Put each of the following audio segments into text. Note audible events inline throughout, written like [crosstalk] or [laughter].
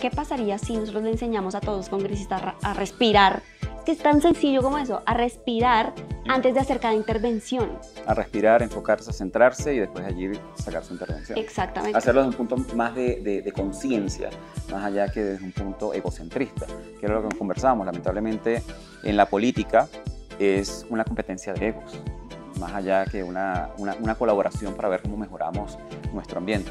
¿Qué pasaría si nosotros le enseñamos a todos los congresistas a respirar? Es que es tan sencillo como eso, a respirar mm. antes de hacer cada intervención. A respirar, enfocarse, centrarse y después allí sacar su intervención. Exactamente. Hacerlo desde un punto más de, conciencia, más allá que desde un punto egocentrista, que era lo que conversábamos, Lamentablemente en la política es una competencia de egos, más allá que una, una colaboración para ver cómo mejoramos nuestro ambiente.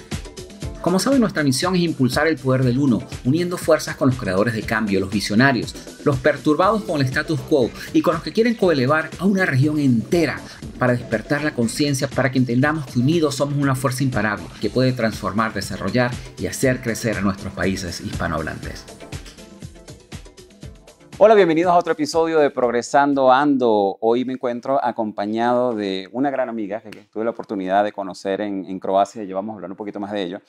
Como saben, nuestra misión es impulsar el poder del uno, uniendo fuerzas con los creadores de cambio, los visionarios, los perturbados con el status quo y con los que quieren coelevar a una región entera para despertar la conciencia, para que entendamos que unidos somos una fuerza imparable que puede transformar, desarrollar y hacer crecer a nuestros países hispanohablantes. Hola, bienvenidos a otro episodio de Progresando Ando. Hoy me encuentro acompañado de una gran amiga que tuve la oportunidad de conocer en, Croacia y llevamos vamos a hablar un poquito más de ello.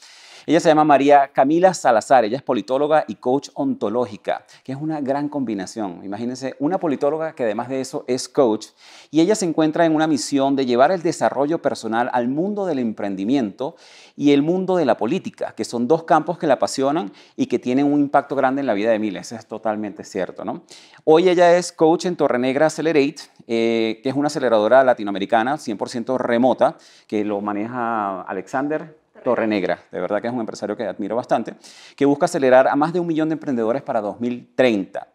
Ella se llama María Camila Salazar, ella es politóloga y coach ontológica, que es una gran combinación. Imagínense, una politóloga que además de eso es coach, y ella se encuentra en una misión de llevar el desarrollo personal al mundo del emprendimiento y el mundo de la política, que son dos campos que la apasionan y que tienen un impacto grande en la vida de miles. Eso es totalmente cierto, ¿no? Hoy ella es coach en Torrenegra Accelerate, eh, que es una aceleradora latinoamericana 100% remota, que lo maneja Alexander Torre Negra, de verdad que es un empresario que admiro bastante, que busca acelerar a más de un millón de emprendedores para 2030.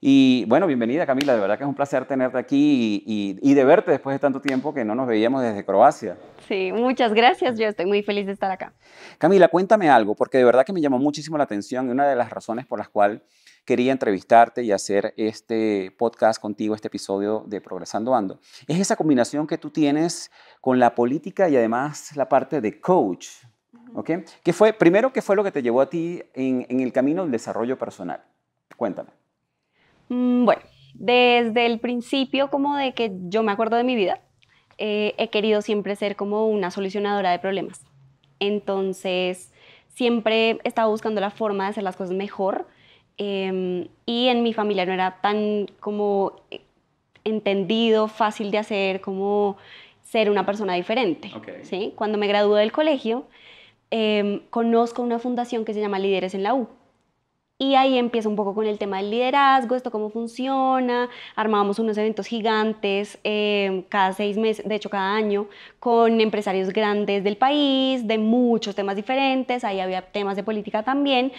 Y bueno, bienvenida Camila, de verdad que es un placer tenerte aquí y, y, de verte después de tanto tiempo que no nos veíamos desde Croacia. Sí, muchas gracias, yo estoy muy feliz de estar acá. Camila, cuéntame algo, porque de verdad que me llamó muchísimo la atención y una de las razones por las cuales quería entrevistarte y hacer este podcast contigo, este episodio de Progresando Ando, es esa combinación que tú tienes con la política y además la parte de coach. ¿Qué fue, primero, ¿qué fue lo que te llevó a ti en, el camino del desarrollo personal? Cuéntame. Mm, bueno, desde el principio como de que yo me acuerdo de mi vida, eh, he querido siempre ser como una solucionadora de problemas. Entonces, siempre estaba buscando la forma de hacer las cosas mejor em, y en mi familia no era tan como eh, entendido, fácil de hacer, como ser una persona diferente. ¿sí? Cuando me gradué del colegio, Em, conozco una fundación que se llama Líderes en la U. Y ahí empieza un poco con el tema del liderazgo, esto cómo funciona. Armábamos unos eventos gigantes eh, cada seis meses, de hecho cada año, con empresarios grandes del país, de muchos temas diferentes. Ahí había temas de política también.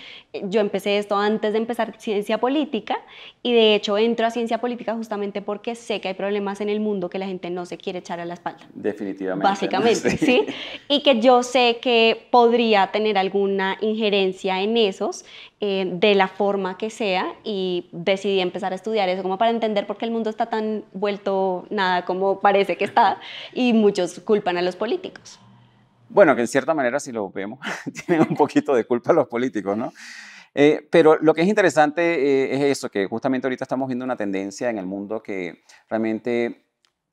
Yo empecé esto antes de empezar ciencia política y de hecho entro a ciencia política justamente porque sé que hay problemas en el mundo que la gente no se quiere echar a la espalda. Definitivamente. Básicamente, [laughs] ¿sí? Y que yo sé que podría tener alguna injerencia en esos eh, de la forma que sea y decidí empezar a estudiar eso como para entender por qué el mundo está tan vuelto nada como parece que está y muchos culpan a los políticos. Bueno, que en cierta manera, si lo vemos, [laughs] tienen un poquito de culpa los políticos, ¿no? Eh, pero lo que es interesante eh, es eso, que justamente ahorita estamos viendo una tendencia en el mundo que realmente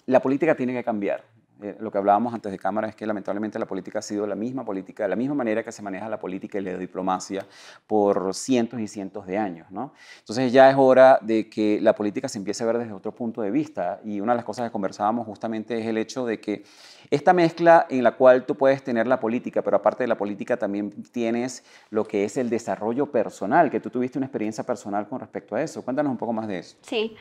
la política tiene que cambiar. Eh, lo que hablábamos antes de cámara es que lamentablemente la política ha sido la misma política, de la misma manera que se maneja la política y la diplomacia por cientos y cientos de años. ¿no? Entonces ya es hora de que la política se empiece a ver desde otro punto de vista y una de las cosas que conversábamos justamente es el hecho de que esta mezcla en la cual tú puedes tener la política, pero aparte de la política también tienes lo que es el desarrollo personal, que tú tuviste una experiencia personal con respecto a eso. Cuéntanos un poco más de eso. Sí.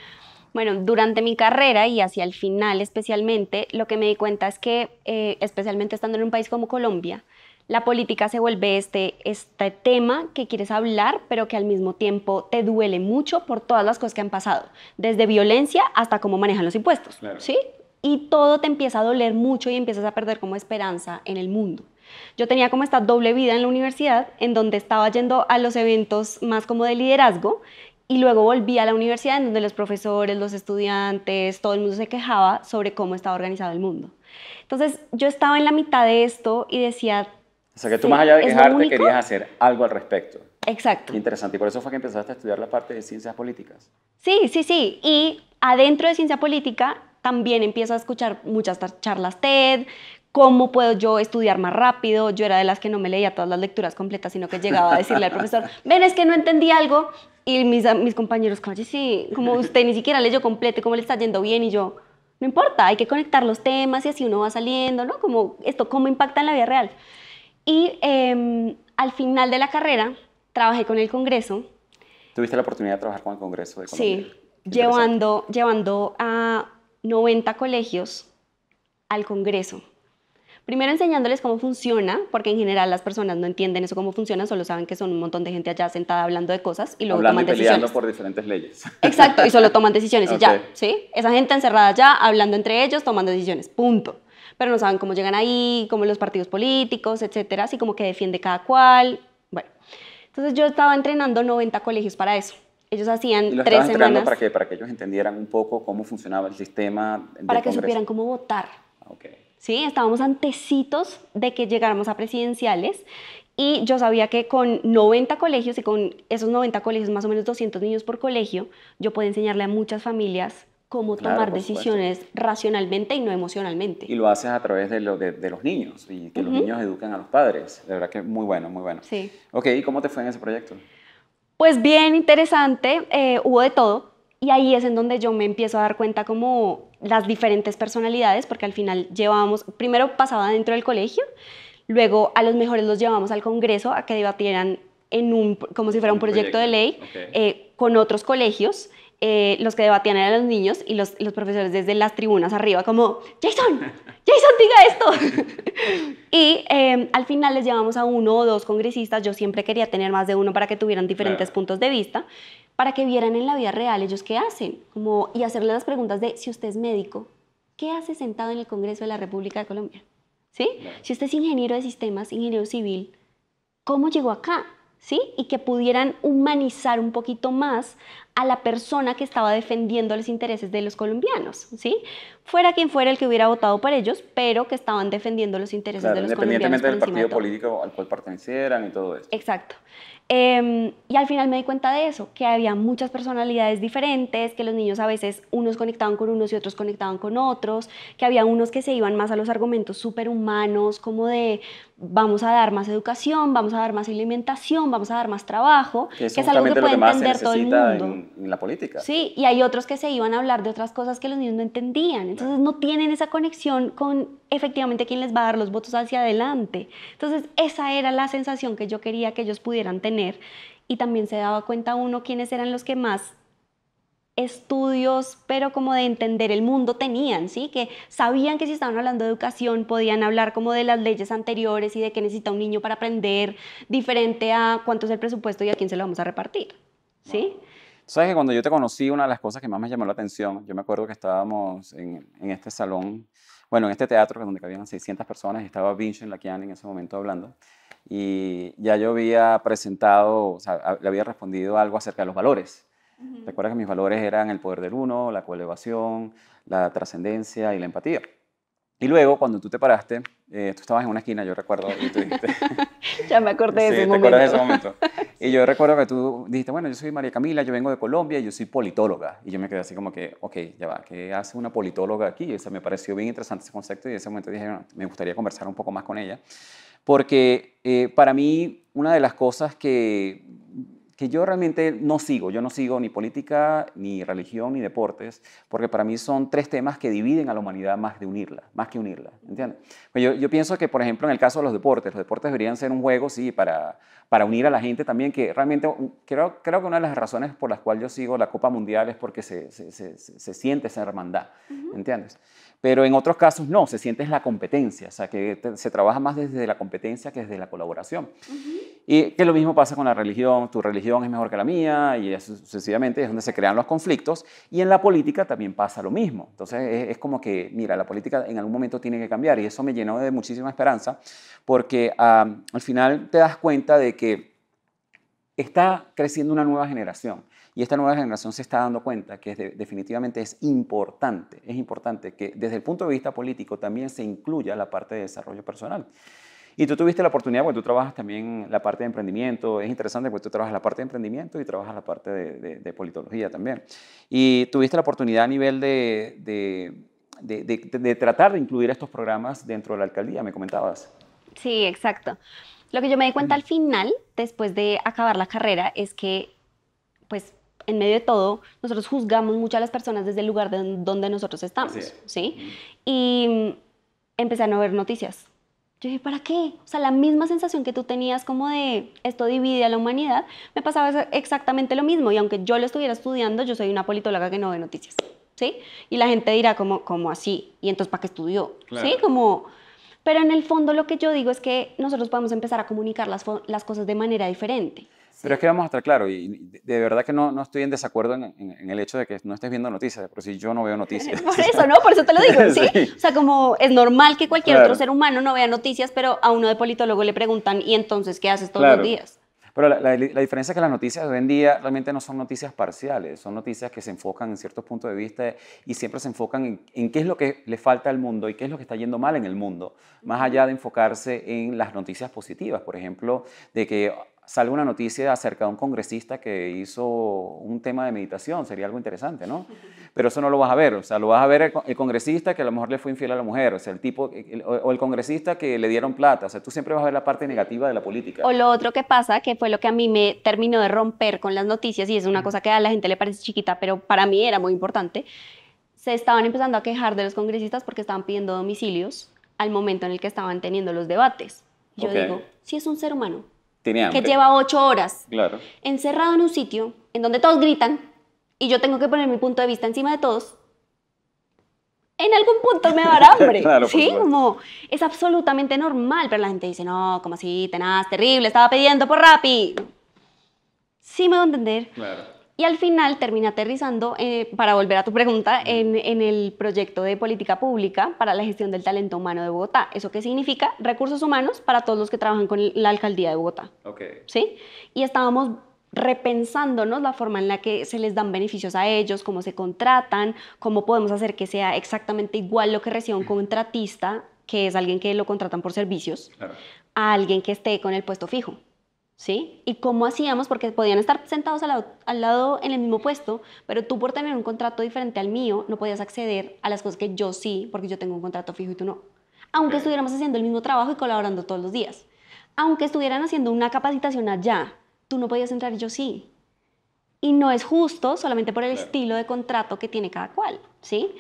Bueno, durante mi carrera y hacia el final especialmente, lo que me di cuenta es que, eh, especialmente estando en un país como Colombia, la política se vuelve este, este tema que quieres hablar, pero que al mismo tiempo te duele mucho por todas las cosas que han pasado, desde violencia hasta cómo manejan los impuestos, ¿sí? Y todo te empieza a doler mucho y empiezas a perder como esperanza en el mundo. Yo tenía como esta doble vida en la universidad, en donde estaba yendo a los eventos más como de liderazgo y luego volví a la universidad en donde los profesores, los estudiantes, todo el mundo se quejaba sobre cómo estaba organizado el mundo. Entonces yo estaba en la mitad de esto y decía... O sea que tú más allá de quejarte querías hacer algo al respecto. Exacto. Interesante. Y por eso fue que empezaste a estudiar la parte de ciencias políticas. Sí, sí, sí. Y adentro de ciencia política también empiezo a escuchar muchas charlas TED, ¿Cómo puedo yo estudiar más rápido? Yo era de las que no me leía todas las lecturas completas, sino que llegaba a decirle al profesor, [laughs] ven, es que no entendí algo. Y mis, mis compañeros, como, sí, como usted ni siquiera leyó completo, ¿cómo le está yendo bien? Y yo, no importa, hay que conectar los temas y así uno va saliendo, ¿no? Como esto, cómo impacta en la vida real. Y em, al final de la carrera trabajé con el Congreso. ¿Tuviste la oportunidad de trabajar con el Congreso Sí, llevando, llevando a 90 colegios al Congreso. Primero enseñándoles cómo funciona, porque en general las personas no entienden eso cómo funciona, solo saben que son un montón de gente allá sentada hablando de cosas y luego hablando toman decisiones. por diferentes leyes. Exacto, y solo toman decisiones y ya, ¿sí? Esa gente encerrada allá, hablando entre ellos, tomando decisiones, punto. Pero no saben cómo llegan ahí, cómo los partidos políticos, etcétera, así como que defiende cada cual. Bueno, entonces yo estaba entrenando 90 colegios para eso. Ellos hacían tres semanas. para qué? Para que ellos entendieran un poco cómo funcionaba el sistema. Para que supieran cómo votar. Ah, okay. ¿sí? Estábamos antecitos de que llegáramos a presidenciales y yo sabía que con 90 colegios y con esos 90 colegios, más o menos 200 niños por colegio, yo podía enseñarle a muchas familias cómo tomar decisiones racionalmente y no emocionalmente. Y lo haces a través de, los niños y que los niños educan a los padres. De verdad que muy bueno, muy bueno. Sí. Ok, ¿y cómo te fue en ese proyecto? Pues bien interesante, eh, hubo de todo. Y ahí es en donde yo me empiezo a dar cuenta como las diferentes personalidades, porque al final llevábamos, primero pasaba dentro del colegio, luego a los mejores los llevábamos al Congreso a que debatieran en un, como si fuera un, proyecto, de ley eh, con otros colegios. Eh, los que debatían eran los niños y los, los, profesores desde las tribunas arriba, como, Jason, [laughs] Jason, diga esto. [laughs] y em, al final les llevamos a uno o dos congresistas, yo siempre quería tener más de uno para que tuvieran diferentes puntos de vista para que vieran en la vida real ellos qué hacen, como, y hacerle las preguntas de si usted es médico, ¿qué hace sentado en el Congreso de la República de Colombia? ¿Sí? Si usted es ingeniero de sistemas, ingeniero civil, ¿cómo llegó acá? ¿Sí? Y que pudieran humanizar un poquito más a la persona que estaba defendiendo los intereses de los colombianos, ¿sí? Fuera quien fuera el que hubiera votado por ellos, pero que estaban defendiendo los intereses de los colombianos. Independientemente del partido político al cual pertenecieran y todo eso. Exacto. Em, y al final me di cuenta de eso, que había muchas personalidades diferentes, que los niños a veces unos conectaban con unos y otros conectaban con otros, que había unos que se iban más a los argumentos superhumanos, como de vamos a dar más educación, vamos a dar más alimentación, vamos a dar más trabajo, que, es algo que puede entender todo el mundo. la política. Sí, y hay otros que se iban a hablar de otras cosas que los niños no entendían, entonces no tienen esa conexión con efectivamente quién les va a dar los votos hacia adelante. Entonces esa era la sensación que yo quería que ellos pudieran tener y también se daba cuenta uno quiénes eran los que más estudios, pero como de entender el mundo tenían, ¿sí? Que sabían que si estaban hablando de educación podían hablar como de las leyes anteriores y de qué necesita un niño para aprender, diferente a cuánto es el presupuesto y a quién se lo vamos a repartir, ¿sí? Sabes que cuando yo te conocí, una de las cosas que más me llamó la atención, yo me acuerdo que estábamos en, este salón, bueno, en este teatro donde cabían 600 personas y estaba Vincent Lakian en ese momento hablando y ya yo había presentado, o sea, le había respondido algo acerca de los valores Recuerda que mis valores eran el poder del uno, la coelevación, la trascendencia y la empatía. Y luego, cuando tú te paraste, eh, tú estabas en una esquina, yo recuerdo, y tú dijiste... [laughs] ya me acordé de ese momento. [laughs] Y yo recuerdo que tú dijiste, bueno, yo soy María Camila, yo vengo de Colombia, yo soy politóloga. Y yo me quedé así como que, ok, ya va, ¿qué hace una politóloga aquí? Y o me pareció bien interesante ese concepto y en ese momento dije, me gustaría conversar un poco más con ella. Porque eh, para mí, una de las cosas que que yo realmente no sigo. Yo no sigo ni política, ni religión, ni deportes, porque para mí son tres temas que dividen a la humanidad más, de unirla, más que unirla. ¿Entiendes? Pues yo, yo pienso que, por ejemplo, en el caso de los deportes, los deportes deberían ser un juego, sí, para, para unir a la gente también, que realmente creo, creo que una de las razones por las cuales yo sigo la Copa Mundial es porque se, se, se, se siente esa hermandad. ¿Entiendes? pero en otros casos no, se siente es la competencia, o sea, que se trabaja más desde la competencia que desde la colaboración. Y que lo mismo pasa con la religión, tu religión es mejor que la mía, y sucesivamente es donde se crean los conflictos, y en la política también pasa lo mismo. Entonces es, como que, mira, la política en algún momento tiene que cambiar, y eso me llenó de muchísima esperanza, porque al final te das cuenta de que está creciendo una nueva generación y esta nueva generación se está dando cuenta que definitivamente es importante, es importante que desde el punto de vista político también se incluya la parte de desarrollo personal. Y tú tuviste la oportunidad, porque tú trabajas también la parte de emprendimiento, es interesante porque tú trabajas la parte de emprendimiento y trabajas la parte de, politología también. Y tuviste la oportunidad a nivel de, de, tratar de incluir estos programas dentro de la alcaldía, me comentabas. Sí, exacto. Lo que yo me di cuenta al final, después de acabar la carrera, es que pues en medio de todo, nosotros juzgamos mucho a las personas desde el lugar de donde nosotros estamos, ¿sí? Y empecé a no ver noticias. Yo dije, ¿para qué? O sea, la misma sensación que tú tenías como de esto divide a la humanidad, me pasaba exactamente lo mismo. Y aunque yo lo estuviera estudiando, yo soy una politóloga que no ve noticias, ¿sí? Y la gente dirá, como, así? ¿Y entonces para qué estudió? ¿Sí? Como... Pero en el fondo lo que yo digo es que nosotros podemos empezar a comunicar las, las cosas de manera diferente. Pero es que vamos a estar claros, y de verdad que no, no estoy en desacuerdo en, el hecho de que no estés viendo noticias, por si yo no veo noticias. [laughs] por eso, ¿no? Por eso te lo digo, ¿sí? [laughs] O sea, como es normal que cualquier otro ser humano no vea noticias, pero a uno de politólogo le preguntan, ¿y entonces qué haces todos los días? Pero la, diferencia es que las noticias de hoy en día realmente no son noticias parciales, son noticias que se enfocan en ciertos puntos de vista y siempre se enfocan en, qué es lo que le falta al mundo y qué es lo que está yendo mal en el mundo, más allá de enfocarse en las noticias positivas, por ejemplo, de que sale una noticia acerca de un congresista que hizo un tema de meditación, sería algo interesante, ¿no? [laughs] Pero eso no lo vas a ver, o sea, lo vas a ver el, congresista que a lo mejor le fue infiel a la mujer, o el tipo, o el congresista que le dieron plata, o sea, tú siempre vas a ver la parte negativa de la política. O lo otro que pasa, que fue lo que a mí me terminó de romper con las noticias, y es una cosa que a la gente le parece chiquita, pero para mí era muy importante, se estaban empezando a quejar de los congresistas porque estaban pidiendo domicilios al momento en el que estaban teniendo los debates. Yo digo, si es un ser humano, que lleva ocho horas encerrado en un sitio en donde todos gritan y yo tengo que poner mi punto de vista encima de todos, en algún punto me va [laughs] hambre. sí, como es absolutamente normal, pero la gente dice, no, como así, tenaz, terrible, estaba pidiendo por Rappi. Sí me va a entender. Claro. Y al final termina aterrizando, eh, para volver a tu pregunta, en, el proyecto de política pública para la gestión del talento humano de Bogotá. ¿Eso qué significa? Recursos humanos para todos los que trabajan con la alcaldía de Bogotá. Okay. ¿Sí? Y estábamos repensándonos la forma en la que se les dan beneficios a ellos, cómo se contratan, cómo podemos hacer que sea exactamente igual lo que recibe un contratista, que es alguien que lo contratan por servicios, a alguien que esté con el puesto fijo. ¿sí? ¿Y cómo hacíamos? Porque podían estar sentados al lado, en el mismo puesto, pero tú por tener un contrato diferente al mío no podías acceder a las cosas que yo sí, porque yo tengo un contrato fijo y tú no. Aunque estuviéramos haciendo el mismo trabajo y colaborando todos los días. Aunque estuvieran haciendo una capacitación allá, tú no podías entrar y yo sí. Y no es justo solamente por el estilo de contrato que tiene cada cual, ¿sí?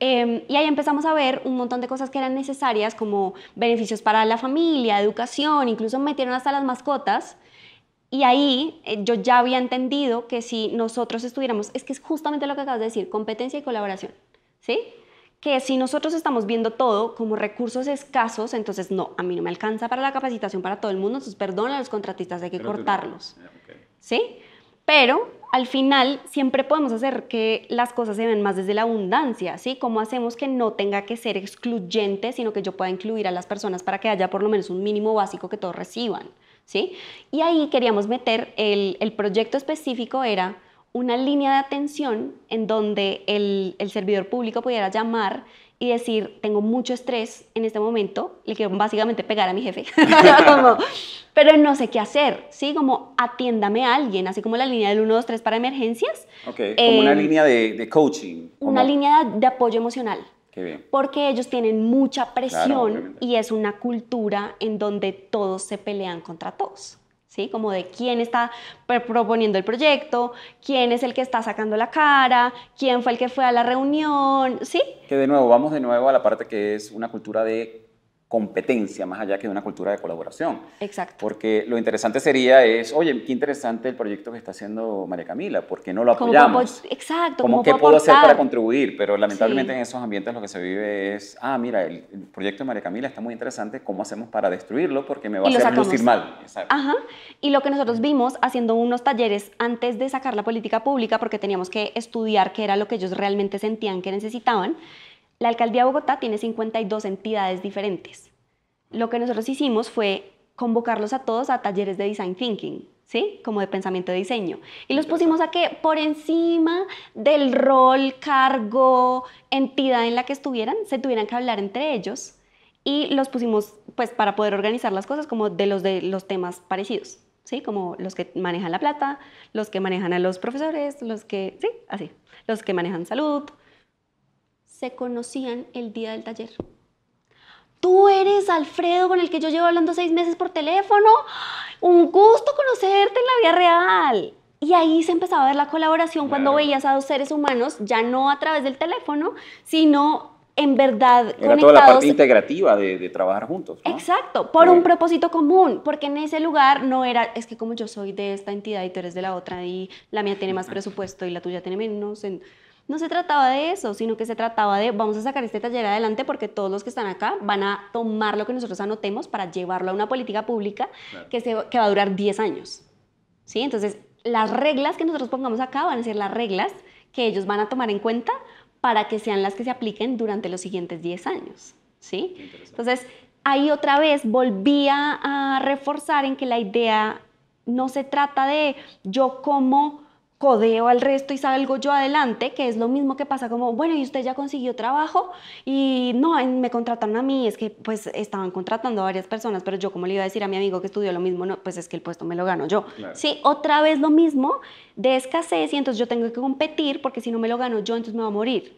Em, y ahí empezamos a ver un montón de cosas que eran necesarias, como beneficios para la familia, educación, incluso metieron hasta las mascotas. Y ahí eh, yo ya había entendido que si nosotros estuviéramos, es que es justamente lo que acabas de decir, competencia y colaboración, ¿sí? Que si nosotros estamos viendo todo como recursos escasos, entonces no, a mí no me alcanza para la capacitación para todo el mundo, entonces perdón a los contratistas, hay que cortarlos, ah, ¿sí? Pero al final siempre podemos hacer que las cosas se ven más desde la abundancia, ¿sí? ¿Cómo hacemos que no tenga que ser excluyente, sino que yo pueda incluir a las personas para que haya por lo menos un mínimo básico que todos reciban, ¿sí? Y ahí queríamos meter, el, proyecto específico era una línea de atención en donde el servidor público pudiera llamar y decir, tengo mucho estrés en este momento, le quiero básicamente pegar a mi jefe, [laughs] [laughs] pero no sé qué hacer, ¿sí? Como atiéndame a alguien, así como la línea del 123 para emergencias. Ok, como una eh, línea de, coaching. Una línea de apoyo emocional. Porque ellos tienen mucha presión y es una cultura en donde todos se pelean contra todos. ¿sí? Como de quién está proponiendo el proyecto, quién es el que está sacando la cara, quién fue el que fue a la reunión, ¿sí? Que de nuevo, vamos de nuevo a la parte que es una cultura de competencia más allá que de una cultura de colaboración. Exacto. Porque lo interesante sería es, oye, qué interesante el proyecto que está haciendo María Camila, ¿por qué no lo apoyamos? ¿Cómo exacto. qué puedo hacer para contribuir? Pero lamentablemente en esos ambientes lo que se vive es, ah, mira, el, proyecto de María Camila está muy interesante, ¿cómo hacemos para destruirlo? Porque me va a hacer lucir mal. Y lo que nosotros vimos haciendo unos talleres antes de sacar la política pública, porque teníamos que estudiar qué era lo que ellos realmente sentían que necesitaban, la alcaldía de Bogotá tiene 52 entidades diferentes. Lo que nosotros hicimos fue convocarlos a todos a talleres de design thinking, ¿sí? Como de pensamiento de diseño. Y los pusimos a que por encima del rol, cargo, entidad en la que estuvieran, se tuvieran que hablar entre ellos y los pusimos pues para poder organizar las cosas como de los de los temas parecidos, ¿sí? Como los que manejan la plata, los que manejan a los profesores, los que, sí, así, los que manejan salud, se conocían el día del taller. Tú eres Alfredo con el que yo llevo hablando seis meses por teléfono. Un gusto conocerte en la vida real. Y ahí se empezaba a ver la colaboración cuando veías a dos seres humanos, ya no a través del teléfono, sino en verdad Era toda la parte integrativa de, trabajar juntos. Exacto, por un propósito común, porque en ese lugar no era, es que como yo soy de esta entidad y tú eres de la otra y la mía tiene más presupuesto y la tuya tiene menos, no se trataba de eso, sino que se trataba de vamos a sacar este taller adelante porque todos los que están acá van a tomar lo que nosotros anotemos para llevarlo a una política pública que, se, que va a durar 10 años. ¿Sí? Entonces, las reglas que nosotros pongamos acá van a ser las reglas que ellos van a tomar en cuenta para que sean las que se apliquen durante los siguientes 10 años. ¿sí? Entonces, ahí otra vez volvía a reforzar en que la idea no se trata de yo como codeo al resto y salgo yo adelante, que es lo mismo que pasa como, bueno, y usted ya consiguió trabajo y no, me contrataron a mí, es que pues estaban contratando a varias personas, pero yo como le iba a decir a mi amigo que estudió lo mismo, no, pues es que el puesto me lo gano yo. Sí, otra vez lo mismo de escasez y entonces yo tengo que competir porque si no me lo gano yo, entonces me va a morir,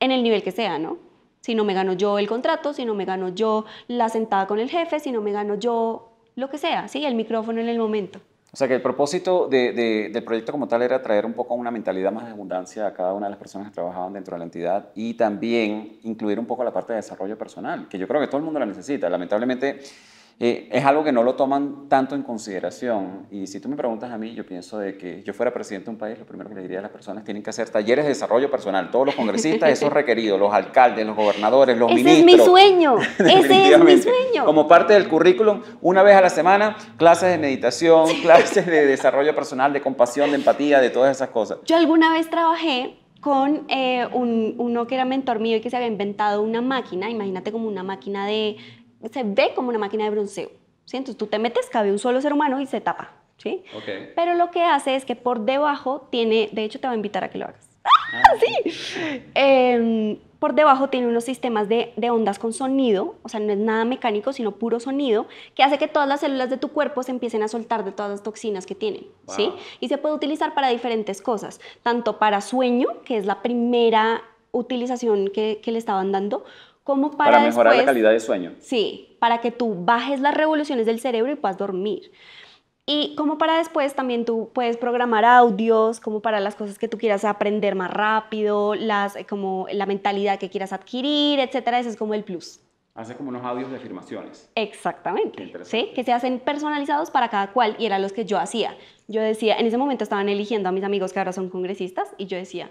en el nivel que sea, ¿no? Si no me gano yo el contrato, si no me gano yo la sentada con el jefe, si no me gano yo lo que sea, sí, el micrófono en el momento. O sea que el propósito del proyecto como tal era traer un poco una mentalidad más de abundancia a cada una de las personas que trabajaban dentro de la entidad y también incluir un poco la parte de desarrollo personal, que yo creo que todo el mundo la necesita. Lamentablemente eh, es algo que no lo toman tanto en consideración. Y si tú me preguntas a mí, yo pienso de que yo fuera presidente de un país, lo primero que le diría a las personas tienen que hacer talleres de desarrollo personal. Todos los congresistas, eso es [laughs] requerido, los alcaldes, los gobernadores, los ministros. Ese es mi sueño. [laughs] Ese es mi sueño. Como parte del currículum, una vez a la semana, clases de meditación, clases de desarrollo personal, de compasión, de empatía, de todas esas cosas. Yo alguna vez trabajé con eh, uno que era mentor mío y que se había inventado una máquina, imagínate como una máquina de se ve como una máquina de bronceo. ¿sí? Entonces tú te metes, cabe un solo ser humano y se tapa. ¿sí? Pero lo que hace es que por debajo tiene, de hecho te voy a invitar a que lo hagas. [laughs] Ah, [laughs] sí. Em, por debajo tiene unos sistemas de, ondas con sonido, o sea, no es nada mecánico, sino puro sonido, que hace que todas las células de tu cuerpo se empiecen a soltar de todas las toxinas que tienen, ¿sí? Y se puede utilizar para diferentes cosas, tanto para sueño, que es la primera utilización que, que le estaban dando, para, mejorar la calidad de sueño. Sí, para que tú bajes las revoluciones del cerebro y puedas dormir. Y como para después también tú puedes programar audios, como para las cosas que tú quieras aprender más rápido, las, eh, como la mentalidad que quieras adquirir, etcétera, ese es como el plus. Hace como unos audios de afirmaciones. Exactamente. ¿sí? Que se hacen personalizados para cada cual y eran los que yo hacía. Yo decía, en ese momento estaban eligiendo a mis amigos que ahora son congresistas y yo decía,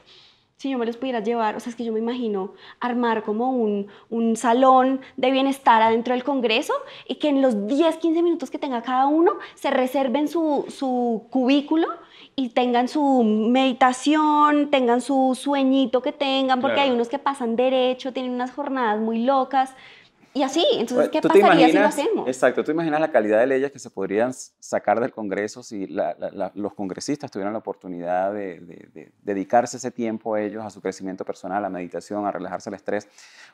si yo me los pudiera llevar, o sea, es que yo me imagino armar como un, salón de bienestar adentro del Congreso y que en los 10, 15 minutos que tenga cada uno se reserven su, su cubículo y tengan su meditación, tengan su sueñito que tengan, porque hay unos que pasan derecho, tienen unas jornadas muy locas. Y así, entonces, pues, ¿qué pasaría si lo hacemos? Exacto, tú imaginas la calidad de leyes que se podrían sacar del Congreso si los congresistas tuvieran la oportunidad de, dedicarse ese tiempo a ellos a su crecimiento personal, a meditación, a relajarse el estrés.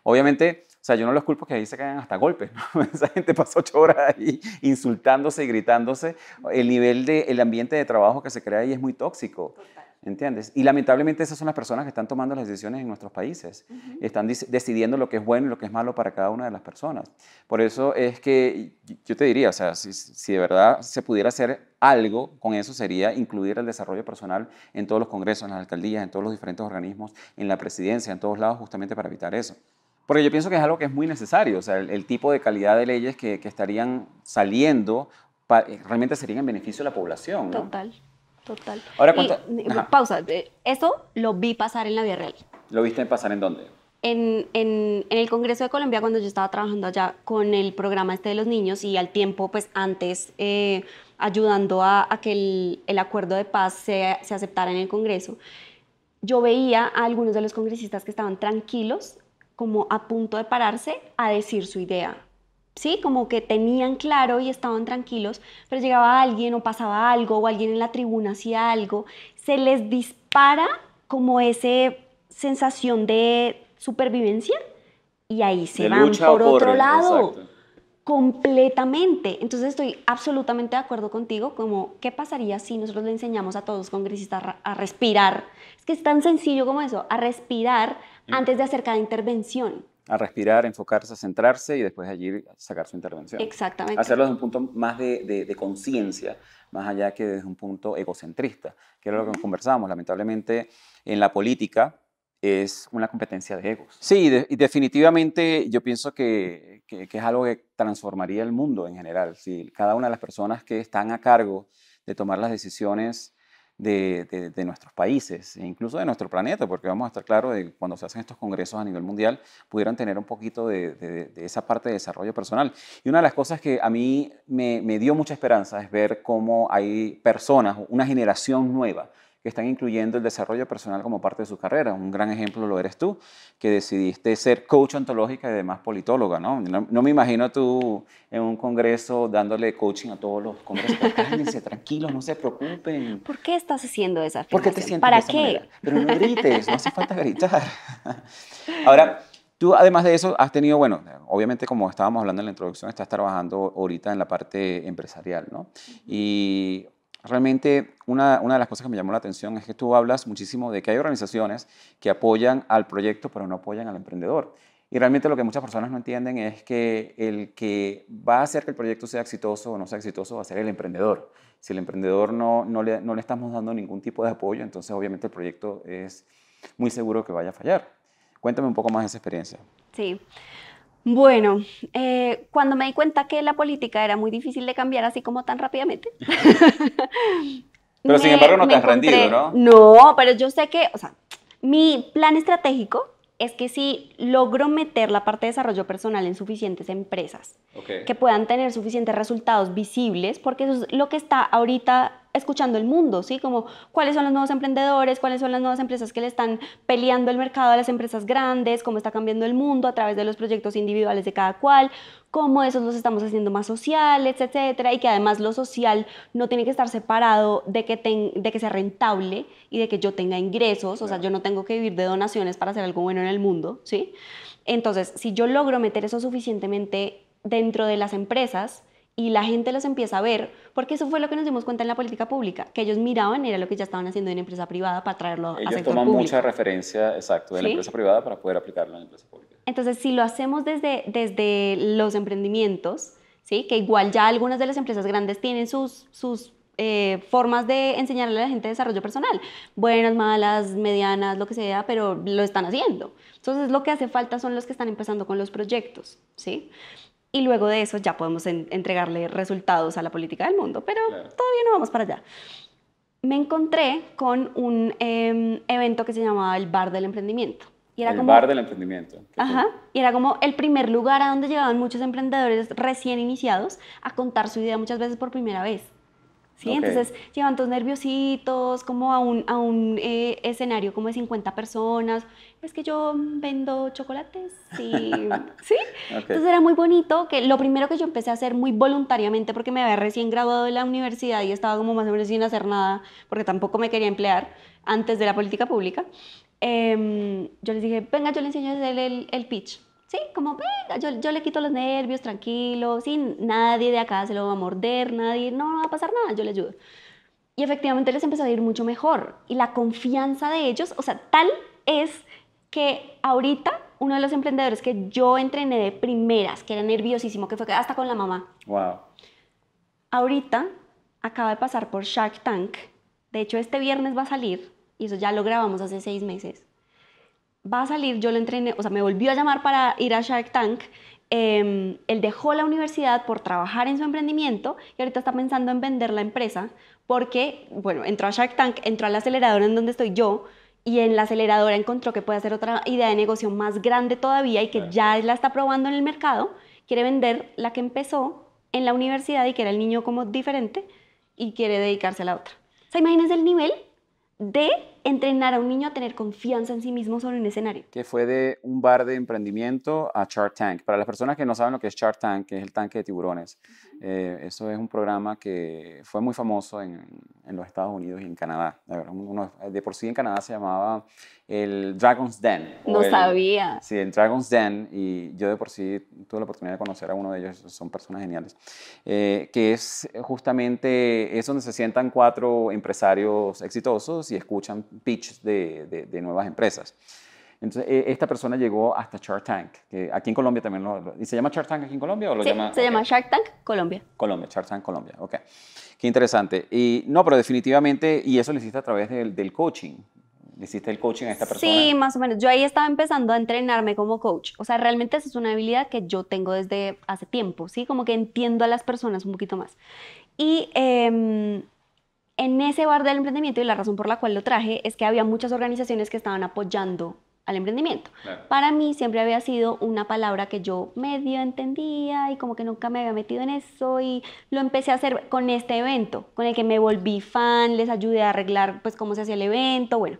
Obviamente, o sea, yo no los culpo que ahí se caigan hasta golpes, [laughs] Esa gente pasa ocho horas ahí insultándose y gritándose. El nivel de, el ambiente de trabajo que se crea ahí es muy tóxico. ¿Entiendes? Y lamentablemente esas son las personas que están tomando las decisiones en nuestros países. Están decidiendo lo que es bueno y lo que es malo para cada una de las personas. Por eso es que yo te diría, o sea, si, de verdad se pudiera hacer algo con eso sería incluir el desarrollo personal en todos los congresos, en las alcaldías, en todos los diferentes organismos, en la presidencia, en todos lados, justamente para evitar eso. Porque yo pienso que es algo que es muy necesario, o sea, el, tipo de calidad de leyes que, estarían saliendo eh, realmente serían en beneficio de la población. Total. Total. Ahora, pausa. Eh, eso lo vi pasar en la vida real. ¿Lo viste pasar en dónde? En, el Congreso de Colombia, cuando yo estaba trabajando allá con el programa este de los niños y al tiempo, pues antes, eh, ayudando a, que el, acuerdo de paz se, se aceptara en el Congreso, yo veía a algunos de los congresistas que estaban tranquilos, como a punto de pararse a decir su idea, sí, como que tenían claro y estaban tranquilos, pero llegaba alguien o pasaba algo o alguien en la tribuna hacía algo, se les dispara como esa sensación de supervivencia y ahí se van por otro lado. Completamente. Entonces estoy absolutamente de acuerdo contigo, como qué pasaría si nosotros le enseñamos a todos los congresistas a respirar. Es que es tan sencillo como eso, a respirar mm. antes de hacer cada intervención a respirar, enfocarse, a centrarse y después allí sacar su intervención. Exactamente. Hacerlo desde un punto más de, conciencia, más allá que desde un punto egocentrista, que era lo que conversamos. Lamentablemente, en la política es una competencia de egos. Sí, y definitivamente yo pienso que, que, que, es algo que transformaría el mundo en general. Si cada una de las personas que están a cargo de tomar las decisiones de, nuestros países e incluso de nuestro planeta, porque vamos a estar claros de que cuando se hacen estos congresos a nivel mundial pudieran tener un poquito de, esa parte de desarrollo personal. Y una de las cosas que a mí me, me dio mucha esperanza es ver cómo hay personas, una generación nueva, que están incluyendo el desarrollo personal como parte de su carrera. Un gran ejemplo lo eres tú, que decidiste ser coach ontológica y además politóloga, ¿no? No, me imagino tú en un congreso dándole coaching a todos los congresistas. Pues, tranquilos, no se preocupen. ¿Por qué estás haciendo esa afirmación? ¿Por qué te sientes ¿Para qué? Pero no grites, no hace falta gritar. [laughs] Ahora, Tú, además de eso, has tenido, bueno, obviamente como estábamos hablando en la introducción, estás trabajando ahorita en la parte empresarial, ¿no? Y realmente una, de las cosas que me llamó la atención es que tú hablas muchísimo de que hay organizaciones que apoyan al proyecto pero no apoyan al emprendedor. Y realmente lo que muchas personas no entienden es que el que va a hacer que el proyecto sea exitoso o no sea exitoso va a ser el emprendedor. Si el emprendedor no, no, le, no le estamos dando ningún tipo de apoyo, entonces obviamente el proyecto es muy seguro que vaya a fallar. Cuéntame un poco más de esa experiencia. Sí. Bueno, eh, cuando me di cuenta que la política era muy difícil de cambiar así como tan rápidamente. [laughs] pero sin embargo no te has rendido, ¿no? No, pero yo sé que, o sea, mi plan estratégico es que si logro meter la parte de desarrollo personal en suficientes empresas, que puedan tener suficientes resultados visibles, porque eso es lo que está ahorita escuchando el mundo, ¿sí? Como cuáles son los nuevos emprendedores, cuáles son las nuevas empresas que le están peleando el mercado a las empresas grandes, cómo está cambiando el mundo a través de los proyectos individuales de cada cual, cómo esos los estamos haciendo más sociales, etcétera, y que además lo social no tiene que estar separado de que, que sea rentable y de que yo tenga ingresos, o sea, yo no tengo que vivir de donaciones para hacer algo bueno en el mundo, ¿sí? Entonces, si yo logro meter eso suficientemente dentro de las empresas, y la gente los empieza a ver, porque eso fue lo que nos dimos cuenta en la política pública, que ellos miraban era lo que ya estaban haciendo en empresa privada para traerlo a sector toman mucha referencia, exacto, de la empresa privada para poder aplicarlo en la empresa pública. Entonces, si lo hacemos desde, desde los emprendimientos, ¿sí? que igual ya algunas de las empresas grandes tienen sus, sus eh, formas de enseñarle a la gente desarrollo personal, buenas, malas, medianas, lo que sea, pero lo están haciendo. Entonces, lo que hace falta son los que están empezando con los proyectos, ¿sí? y luego de eso ya podemos entregarle resultados a la política del mundo, pero todavía no vamos para allá. Me encontré con un em, evento que se llamaba el Bar del Emprendimiento. Y era el bar del emprendimiento. Ajá. Y era como el primer lugar a donde llegaban muchos emprendedores recién iniciados a contar su idea muchas veces por primera vez. ¿sí? Entonces llevan todos nerviositos, como a un, a un eh, escenario como de 50 personas. Es que yo vendo chocolates [laughs] ¿Sí? Entonces era muy bonito, que lo primero que yo empecé a hacer muy voluntariamente, porque me había recién graduado de la universidad y estaba como más o menos sin hacer nada, porque tampoco me quería emplear antes de la política pública, em, yo les dije, venga, yo le enseño a hacer el, el pitch. Sí, como venga, yo, yo, le quito los nervios, tranquilo, sin nadie de acá se lo va a morder, nadie, no, no va a pasar nada, yo le ayudo. Y efectivamente les empezó a ir mucho mejor. Y la confianza de ellos, o sea, tal es que ahorita uno de los emprendedores que yo entrené de primeras, que era nerviosísimo, que fue hasta con la mamá. Wow. Ahorita acaba de pasar por Shark Tank. De hecho, este viernes va a salir, y eso ya lo grabamos hace seis meses va a salir, yo lo entrené, o sea, me volvió a llamar para ir a Shark Tank. Em, él dejó la universidad por trabajar en su emprendimiento y ahorita está pensando en vender la empresa porque, bueno, entró a Shark Tank, entró a la aceleradora en donde estoy yo y en la aceleradora encontró que puede hacer otra idea de negocio más grande todavía y que ya la está probando en el mercado. Quiere vender la que empezó en la universidad y que era el niño como diferente y quiere dedicarse a la otra. O sea, imagínense el nivel de entrenar a un niño a tener confianza en sí mismo sobre un escenario. Que fue de un bar de emprendimiento a Shark Tank. Para las personas que no saben lo que es Shark Tank, que es el tanque de tiburones, eh, eso es un programa que fue muy famoso en, los Estados Unidos y en Canadá. Eh, de por sí en Canadá se llamaba el Dragon's Den. No sabía. Sí, el Dragon's Den, y yo de por sí tuve la oportunidad de conocer a uno de ellos, son personas geniales, eh, que es justamente, es donde se sientan cuatro empresarios exitosos y escuchan pitch de, de, nuevas empresas. Entonces, e, esta persona llegó hasta Shark Tank, que aquí en Colombia también lo... ¿Y se llama Shark Tank aquí en Colombia o lo llama...? se llama Shark Tank Colombia. Colombia, Shark Tank Colombia, ok. Qué interesante. Y, no, pero definitivamente, y eso lo hiciste a través del, del coaching, hiciste el coaching a esta persona? Sí, más o menos. Yo ahí estaba empezando a entrenarme como coach. O sea, realmente esa es una habilidad que yo tengo desde hace tiempo, ¿sí? Como que entiendo a las personas un poquito más. Y em, en ese bar del emprendimiento y la razón por la cual lo traje es que había muchas organizaciones que estaban apoyando al emprendimiento. Para mí siempre había sido una palabra que yo medio entendía y como que nunca me había metido en eso y lo empecé a hacer con este evento, con el que me volví fan, les ayudé a arreglar pues cómo se hacía el evento, bueno.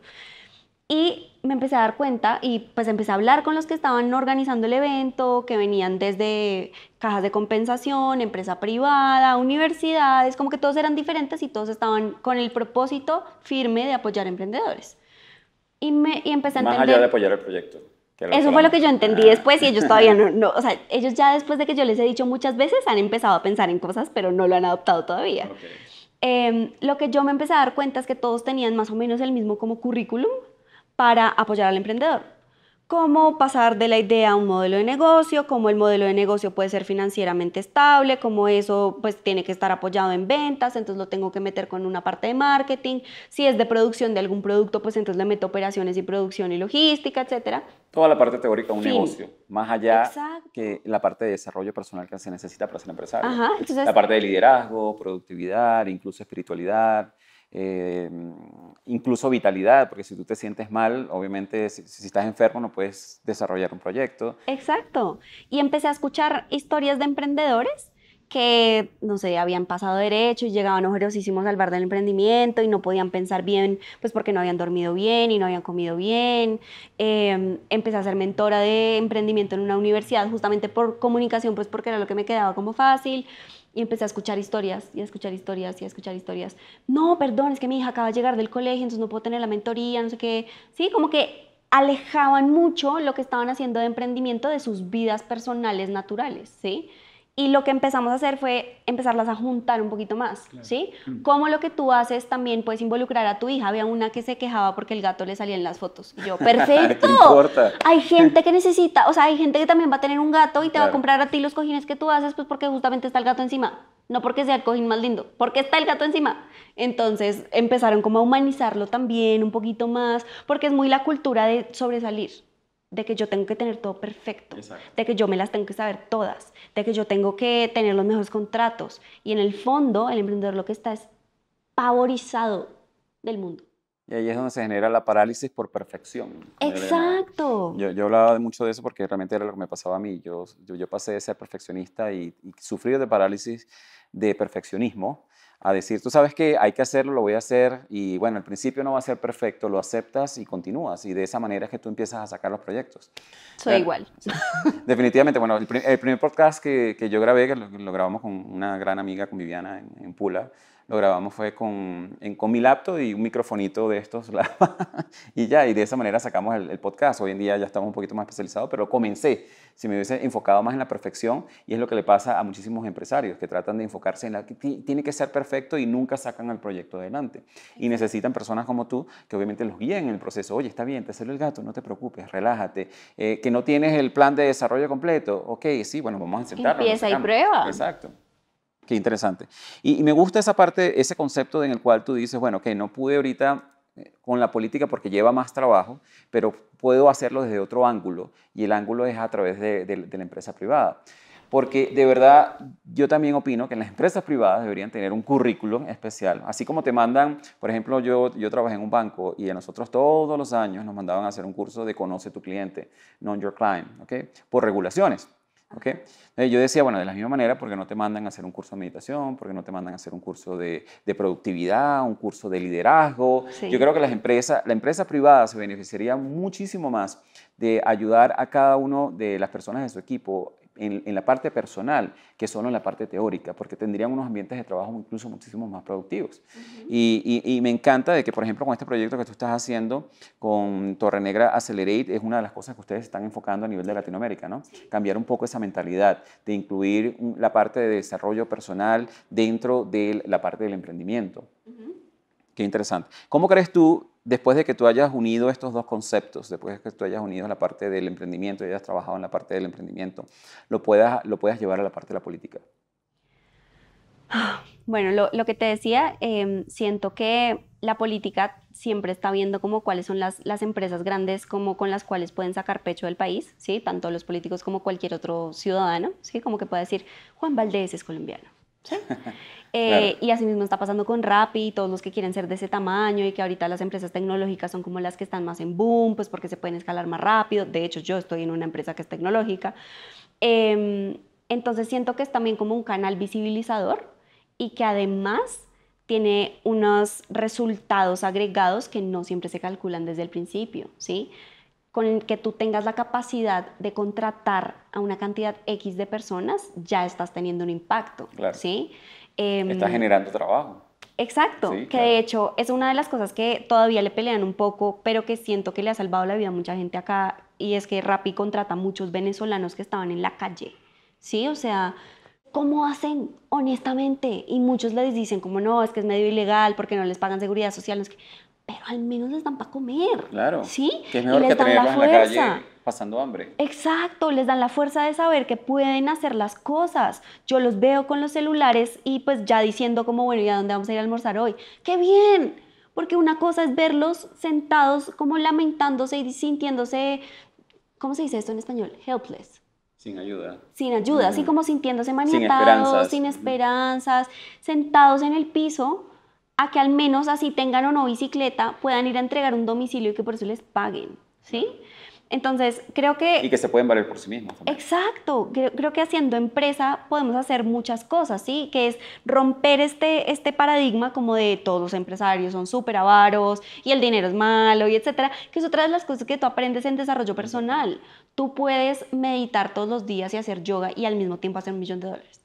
Y me empecé a dar cuenta y pues empecé a hablar con los que estaban organizando el evento, que venían desde cajas de compensación, empresa privada, universidades, como que todos eran diferentes y todos estaban con el propósito firme de apoyar a emprendedores. Y, me, y empecé a entender... Más allá de apoyar el proyecto. Eso fue lo que yo entendí después y ellos todavía no, no, o sea, [laughs] ellos ya después de que yo les he dicho muchas veces han empezado a pensar en cosas, pero no lo han adoptado todavía. Em, lo que yo me empecé a dar cuenta es que todos tenían más o menos el mismo como currículum, para apoyar al emprendedor. Cómo pasar de la idea a un modelo de negocio, cómo el modelo de negocio puede ser financieramente estable, cómo eso pues tiene que estar apoyado en ventas, entonces lo tengo que meter con una parte de marketing, si es de producción de algún producto, pues entonces le meto operaciones y producción y logística, etcétera. Toda la parte teórica de un negocio, más allá que la parte de desarrollo personal que se necesita para ser empresario. la parte de liderazgo, productividad, incluso espiritualidad, eh, incluso vitalidad, porque si tú te sientes mal, obviamente si, estás enfermo no puedes desarrollar un proyecto. Exacto. Y empecé a escuchar historias de emprendedores que, no sé, habían pasado derecho y llegaban ojerosísimos al bar del emprendimiento y no podían pensar bien, pues porque no habían dormido bien y no habían comido bien. Em, empecé a ser mentora de emprendimiento en una universidad justamente por comunicación, pues porque era lo que me quedaba como fácil. Y empecé a escuchar historias y a escuchar historias y a escuchar historias. No, perdón, es que mi hija acaba de llegar del colegio, entonces no puedo tener la mentoría, no sé qué. Sí, como que alejaban mucho lo que estaban haciendo de emprendimiento de sus vidas personales naturales, ¿sí? Y lo que empezamos a hacer fue empezarlas a juntar un poquito más, ¿sí? Mm. Como lo que tú haces también puedes involucrar a tu hija. Había una que se quejaba porque el gato le salía en las fotos. yo, [laughs] perfecto. importa? Hay gente que necesita, o sea, hay gente que también va a tener un gato y te va a comprar a ti los cojines que tú haces, pues porque justamente está el gato encima. No porque sea el cojín más lindo, porque está el gato encima. Entonces empezaron como a humanizarlo también un poquito más, porque es muy la cultura de sobresalir de que yo tengo que tener todo perfecto, de que yo me las tengo que saber todas, de que yo tengo que tener los mejores contratos. Y en el fondo, el emprendedor lo que está es pavorizado del mundo. Y ahí es donde se genera la parálisis por perfección. Exacto. Yo, hablaba mucho de eso porque realmente era lo que me pasaba a mí. Yo, yo, pasé de ser perfeccionista y, y sufrir de parálisis de perfeccionismo a decir, tú sabes que hay que hacerlo, lo voy a hacer y bueno, al principio no va a ser perfecto, lo aceptas y continúas y de esa manera es que tú empiezas a sacar los proyectos. Soy igual. Definitivamente, bueno, el, primer podcast que, que yo grabé, que lo, grabamos con una gran amiga, con Viviana en, en Pula, lo grabamos fue con, en, con mi laptop y un microfonito de estos [laughs] y ya, y de esa manera sacamos el, podcast. Hoy en día ya estamos un poquito más especializados, pero comencé, si me hubiese enfocado más en la perfección, y es lo que le pasa a muchísimos empresarios que tratan de enfocarse en la que tiene que ser perfecto y nunca sacan el proyecto adelante. Y necesitan personas como tú que obviamente los guíen en el proceso. Oye, está bien, te salió el gato, no te preocupes, relájate. Eh, que no tienes el plan de desarrollo completo, ok, sí, bueno, vamos a sentarnos. Empieza y prueba. Exacto. Qué interesante. Y, me gusta esa parte, ese concepto en el cual tú dices, bueno, que no pude ahorita eh, con la política porque lleva más trabajo, pero puedo hacerlo desde otro ángulo y el ángulo es a través de, la empresa privada. Porque de verdad yo también opino que en las empresas privadas deberían tener un currículum especial. Así como te mandan, por ejemplo, yo, yo trabajé en un banco y a nosotros todos los años nos mandaban a hacer un curso de conoce tu cliente, know your client, por regulaciones. Eh, yo decía, bueno, de la misma manera, porque no te mandan a hacer un curso de meditación, porque no te mandan a hacer un curso de, productividad, un curso de liderazgo. Yo creo que las empresas, la empresa privada se beneficiaría muchísimo más de ayudar a cada uno de las personas de su equipo en, la parte personal que solo en la parte teórica, porque tendrían unos ambientes de trabajo incluso muchísimo más productivos. y, me encanta de que, por ejemplo, con este proyecto que tú estás haciendo con Torre Negra Accelerate, es una de las cosas que ustedes están enfocando a nivel de Latinoamérica, ¿no? Cambiar un poco esa mentalidad de incluir la parte de desarrollo personal dentro de la parte del emprendimiento. Qué interesante. ¿Cómo crees tú después de que tú hayas unido estos dos conceptos, después de que tú hayas unido la parte del emprendimiento y hayas trabajado en la parte del emprendimiento, lo puedas, lo puedas llevar a la parte de la política? Bueno, lo, que te decía, em, siento que la política siempre está viendo como cuáles son las, empresas grandes como con las cuales pueden sacar pecho del país, ¿sí? tanto los políticos como cualquier otro ciudadano, ¿sí? como que pueda decir, Juan Valdés es colombiano, [laughs] Eh, y así mismo está pasando con Rappi, y todos los que quieren ser de ese tamaño y que ahorita las empresas tecnológicas son como las que están más en boom, pues porque se pueden escalar más rápido. De hecho, yo estoy en una empresa que es tecnológica. Em, entonces siento que es también como un canal visibilizador y que además tiene unos resultados agregados que no siempre se calculan desde el principio, ¿sí? con el que tú tengas la capacidad de contratar a una cantidad X de personas, ya estás teniendo un impacto. ¿sí? Eh, generando trabajo. Exacto, que de hecho es una de las cosas que todavía le pelean un poco, pero que siento que le ha salvado la vida a mucha gente acá, y es que Rappi contrata a muchos venezolanos que estaban en la calle. Sí, o sea, ¿cómo hacen? Honestamente. Y muchos les dicen como, no, es que es medio ilegal porque no les pagan seguridad social. que pero al menos les dan para comer. Claro. ¿Sí? Que es mejor les que dan la fuerza. En la calle pasando hambre. Exacto, les dan la fuerza de saber que pueden hacer las cosas. Yo los veo con los celulares y pues ya diciendo como, bueno, ¿y a dónde vamos a ir a almorzar hoy? ¡Qué bien! Porque una cosa es verlos sentados como lamentándose y sintiéndose, ¿cómo se dice esto en español? Helpless. Sin ayuda. Sin ayuda, así como sintiéndose maniatados, sin esperanzas, sentados en el piso a que al menos así tengan o no bicicleta, puedan ir a entregar un domicilio y que por eso les paguen, ¿sí? Entonces, creo que... Y que se pueden valer por sí mismos. Exacto. Creo, que haciendo empresa podemos hacer muchas cosas, ¿sí? Que es romper este, este paradigma como de todos los empresarios son súper avaros y el dinero es malo y etcétera, que es otra de las cosas que tú aprendes en desarrollo personal. Tú puedes meditar todos los días y hacer yoga y al mismo tiempo hacer un millón de dólares.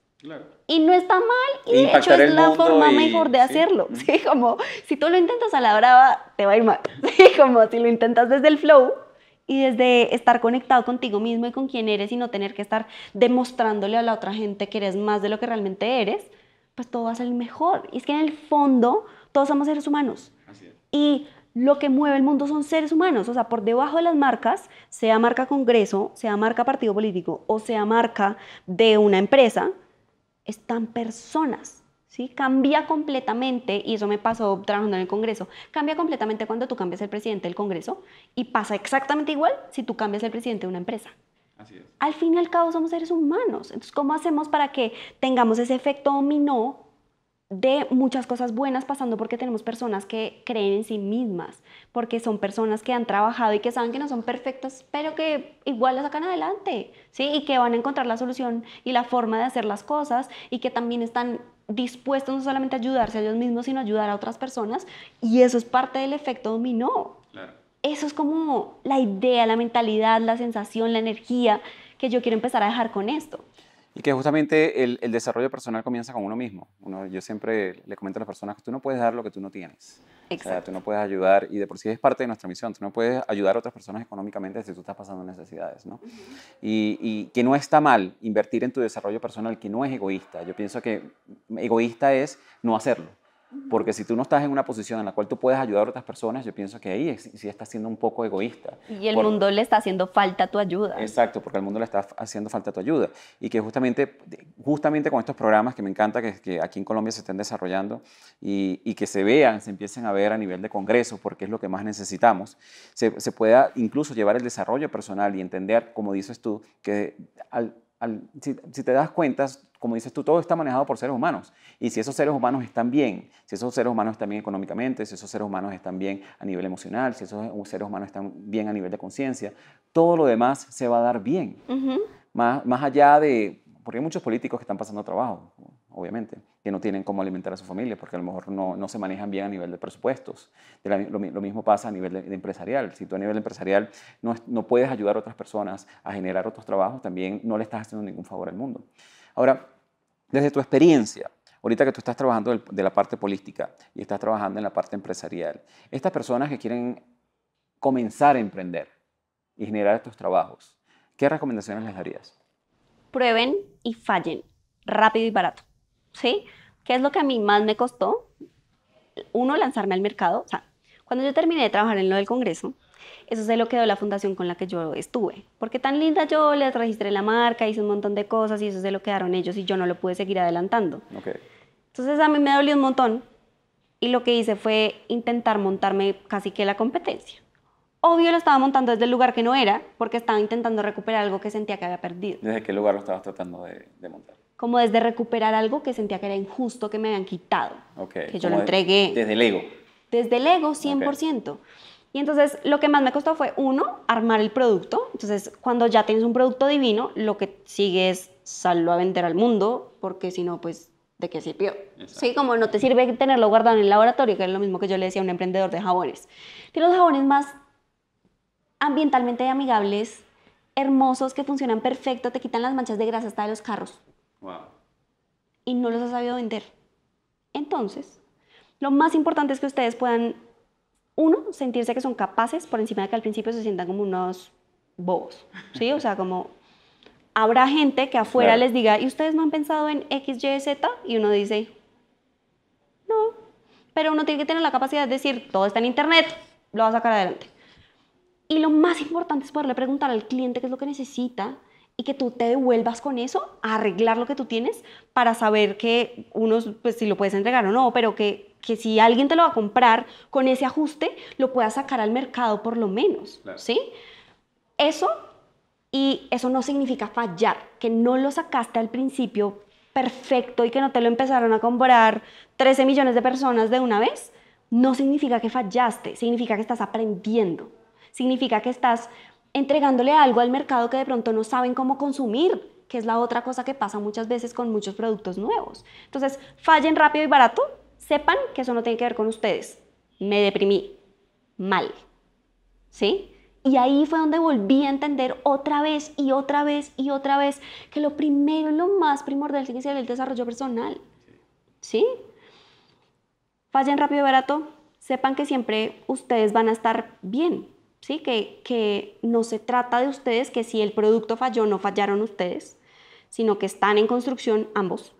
Y no está mal, y de hecho es la forma mejor de hacerlo. [laughs] ¿Sí? como si tú lo intentas a la brava, te va a ir mal. [laughs] como si lo intentas desde el flow y desde estar conectado contigo mismo y con quién eres y no tener que estar demostrándole a la otra gente que eres más de lo que realmente eres, pues todo va a ser mejor. Y es que en el fondo todos somos seres humanos. Y lo que mueve el mundo son seres humanos. O sea, por debajo de las marcas, sea marca Congreso, sea marca partido político o sea marca de una empresa, están personas. ¿Sí? Cambia completamente, y eso me pasó trabajando en el Congreso, cambia completamente cuando tú cambias el presidente del Congreso y pasa exactamente igual si tú cambias el presidente de una empresa. Así es. Al fin y al cabo somos seres humanos, entonces ¿cómo hacemos para que tengamos ese efecto dominó de muchas cosas buenas pasando porque tenemos personas que creen en sí mismas, porque son personas que han trabajado y que saben que no son perfectas, pero que igual la sacan adelante, ¿sí? Y que van a encontrar la solución y la forma de hacer las cosas y que también están dispuestos no solamente a ayudarse a ellos mismos, sino a ayudar a otras personas y eso es parte del efecto dominó. Eso es como la idea, la mentalidad, la sensación, la energía que yo quiero empezar a dejar con esto. Y que justamente el, desarrollo personal comienza con uno mismo. yo siempre le comento a las personas que tú no puedes dar lo que tú no tienes. Exacto. tú no puedes ayudar, y de por sí es parte de nuestra misión, tú no puedes ayudar a otras personas económicamente si tú estás pasando necesidades, y, que no está mal invertir en tu desarrollo personal, que no es egoísta. Yo pienso que egoísta es no hacerlo. Porque si tú no estás en una posición en la cual tú puedes ayudar a otras personas, yo pienso que ahí sí, estás siendo un poco egoísta. Y el mundo le está haciendo falta tu ayuda. Exacto, porque el mundo le está haciendo falta tu ayuda. Y que justamente, justamente con estos programas que me encanta que, aquí en Colombia se estén desarrollando y, que se vean, se empiecen a ver a nivel de Congreso, porque es lo que más necesitamos, se, se pueda incluso llevar el desarrollo personal y entender, como dices tú, que al si, te das cuenta, como dices tú, todo está manejado por seres humanos. Y si esos seres humanos están bien, si esos seres humanos están bien económicamente, si esos seres humanos están bien a nivel emocional, si esos seres humanos están bien a nivel de conciencia, todo lo demás se va a dar bien. más, más allá de, porque hay muchos políticos que están pasando trabajo obviamente, que no tienen cómo alimentar a su familia porque a lo mejor no, se manejan bien a nivel de presupuestos. lo, mismo pasa a nivel empresarial. Si tú a nivel empresarial no, no puedes ayudar a otras personas a generar otros trabajos, también no le estás haciendo ningún favor al mundo. Ahora, desde tu experiencia, ahorita que tú estás trabajando de la parte política y estás trabajando en la parte empresarial, estas personas que quieren comenzar a emprender y generar estos trabajos, ¿qué recomendaciones les darías? Prueben y fallen, rápido y barato. ¿sí? ¿Qué es lo que a mí más me costó? Uno, lanzarme al mercado. O sea, cuando yo terminé de trabajar en lo del Congreso, eso se lo quedó la fundación con la que yo estuve. Porque tan linda yo, les registré la marca, hice un montón de cosas y eso se lo quedaron ellos y yo no lo pude seguir adelantando. Entonces a mí me dolió un montón y lo que hice fue intentar montarme casi que la competencia. Obvio lo estaba montando desde el lugar que no era porque estaba intentando recuperar algo que sentía que había perdido. ¿Desde qué lugar lo estabas tratando de montar? como desde recuperar algo que sentía que era injusto, que me habían quitado, que yo lo entregué. Desde el ego. Desde el ego, 100%. Y entonces lo que más me costó fue, uno, armar el producto. Entonces, cuando ya tienes un producto divino, lo que sigue es sallo a vender al mundo, porque si no, pues, ¿de qué sirvió? Sí, como no te sirve tenerlo guardado en el laboratorio, que es lo mismo que yo le decía a un emprendedor de jabones. Tienes los jabones más ambientalmente amigables, hermosos, que funcionan perfecto, te quitan las manchas de grasa hasta de los carros. Y no los ha sabido vender. Entonces, lo más importante es que ustedes puedan, uno, sentirse que son capaces, por encima de que al principio se sientan como unos bobos, ¿sí? O sea, como habrá gente que afuera les diga, ¿y ustedes no han pensado en X, Y, Z? Y uno dice, no, pero uno tiene que tener la capacidad de decir, todo está en Internet, lo va a sacar adelante. Y lo más importante es poderle preguntar al cliente qué es lo que necesita y que tú te devuelvas con eso a arreglar lo que tú tienes para saber que unos, pues si lo puedes entregar o no, pero que, que si alguien te lo va a comprar con ese ajuste, lo puedas sacar al mercado por lo menos, ¿sí? Eso, y eso no significa fallar, que no lo sacaste al principio perfecto y que no te lo empezaron a comprar 13 millones de personas de una vez, no significa que fallaste, significa que estás aprendiendo, significa que estás entregándole algo al mercado que de pronto no saben cómo consumir, que es la otra cosa que pasa muchas veces con muchos productos nuevos. Entonces, fallen rápido y barato, sepan que eso no tiene que ver con ustedes. Me deprimí. Mal. ¿Sí? Y ahí fue donde volví a entender otra vez y otra vez y otra vez que lo primero y lo más primordial es el desarrollo personal. ¿Sí? Fallen rápido y barato, sepan que siempre ustedes van a estar bien, ¿sí? Que, no se trata de ustedes, que si el producto falló, no fallaron ustedes, sino que están en construcción ambos.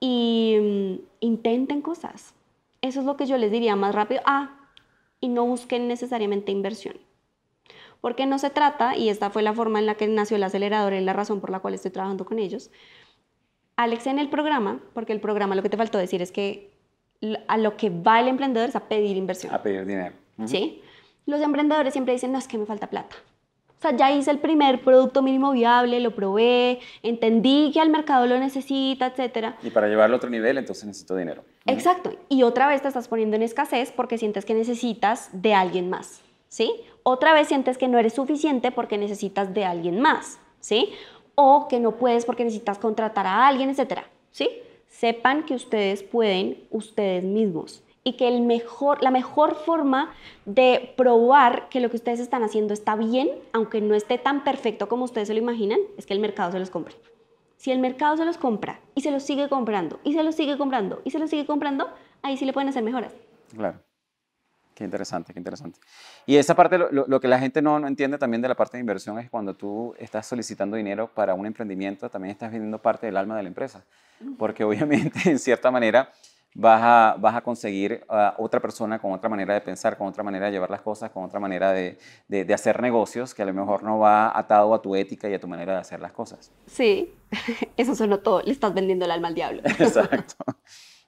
Y mm, intenten cosas. Eso es lo que yo les diría más rápido. Ah, y no busquen necesariamente inversión. Porque no se trata, y esta fue la forma en la que nació el acelerador y la razón por la cual estoy trabajando con ellos. Alex en el programa, porque el programa lo que te faltó decir es que a lo que va el emprendedor es a pedir inversión. A pedir dinero. ¿Sí? los emprendedores siempre dicen, no, es que me falta plata. O sea, ya hice el primer producto mínimo viable, lo probé, entendí que al mercado lo necesita, etc. Y para llevarlo a otro nivel, entonces necesito dinero. Exacto. Y otra vez te estás poniendo en escasez porque sientes que necesitas de alguien más, ¿sí? Otra vez sientes que no eres suficiente porque necesitas de alguien más, ¿sí? O que no puedes porque necesitas contratar a alguien, etc. ¿Sí? Sepan que ustedes pueden ustedes mismos y que el mejor, la mejor forma de probar que lo que ustedes están haciendo está bien, aunque no esté tan perfecto como ustedes se lo imaginan, es que el mercado se los compre. Si el mercado se los compra y se los sigue comprando y se los sigue comprando y se los sigue comprando, ahí sí le pueden hacer mejoras. Claro. Qué interesante, qué interesante. Y esa parte, lo, que la gente no, no entiende también de la parte de inversión es cuando tú estás solicitando dinero para un emprendimiento, también estás vendiendo parte del alma de la empresa. Porque obviamente, [laughs] en cierta manera, vas a, conseguir a ah, otra persona con otra manera de pensar, con otra manera de llevar las cosas, con otra manera de, hacer negocios que a lo mejor no va atado a tu ética y a tu manera de hacer las cosas. Sí, [laughs] eso solo todo, le estás vendiendo el alma al diablo. [laughs] Exacto.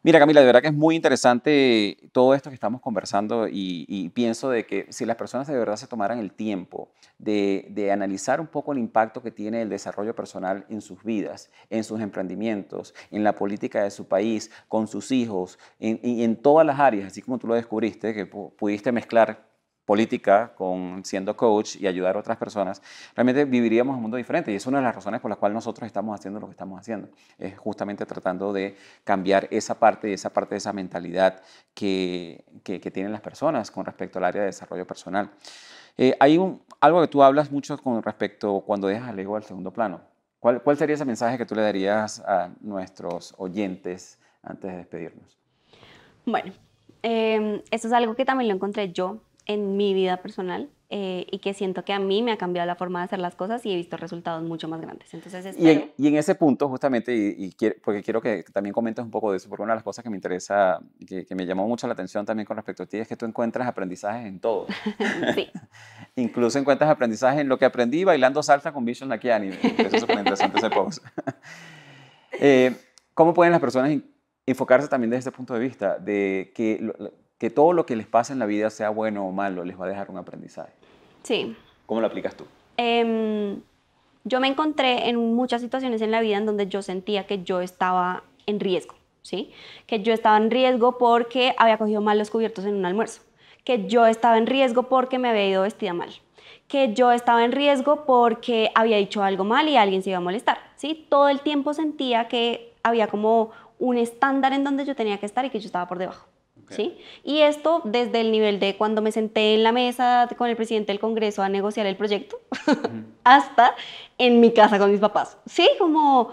Mira, Camila, de verdad que es muy interesante todo esto que estamos conversando y, pienso de que si las personas de verdad se tomaran el tiempo de, analizar un poco el impacto que tiene el desarrollo personal en sus vidas, en sus emprendimientos, en la política de su país, con sus hijos, y en todas las áreas, así como tú lo descubriste, que pudiste mezclar política, con siendo coach y ayudar a otras personas, realmente viviríamos un mundo diferente. Y es una de las razones por las cuales nosotros estamos haciendo lo que estamos haciendo. Es justamente tratando de cambiar esa parte, esa parte de esa mentalidad que, que, tienen las personas con respecto al área de desarrollo personal. Eh, hay algo que tú hablas mucho con respecto cuando dejas al ego al segundo plano. ¿Cuál, ¿Cuál sería ese mensaje que tú le darías a nuestros oyentes antes de despedirnos? Bueno, eh, eso es algo que también lo encontré yo en mi vida personal eh, y que siento que a mí me ha cambiado la forma de hacer las cosas y he visto resultados mucho más grandes. Entonces, y, en, ese punto, justamente, y, porque quiero que también comentes un poco de eso, porque una de las cosas que me interesa, que, que me llamó mucho la atención también con respecto a ti, es que tú encuentras aprendizajes en todo. [laughs] [laughs] sí. Incluso encuentras aprendizajes en lo que aprendí bailando salsa con Vision Nakiani. Eso es súper interesante ese post. [laughs] Eh, ¿Cómo pueden las personas enfocarse también desde este punto de vista, de que que todo lo que les pasa en la vida, sea bueno o malo, les va a dejar un aprendizaje. Sí. ¿Cómo lo aplicas tú? Em, yo me encontré en muchas situaciones en la vida en donde yo sentía que yo estaba en riesgo, ¿sí? Que yo estaba en riesgo porque había cogido mal los cubiertos en un almuerzo, que yo estaba en riesgo porque me había ido vestida mal, que yo estaba en riesgo porque había dicho algo mal y alguien se iba a molestar, ¿sí? Todo el tiempo sentía que había como un estándar en donde yo tenía que estar y que yo estaba por debajo. Y esto desde el nivel de cuando me senté en la mesa con el presidente del Congreso a negociar el proyecto, [laughs] hasta en mi casa con mis papás. Sí, como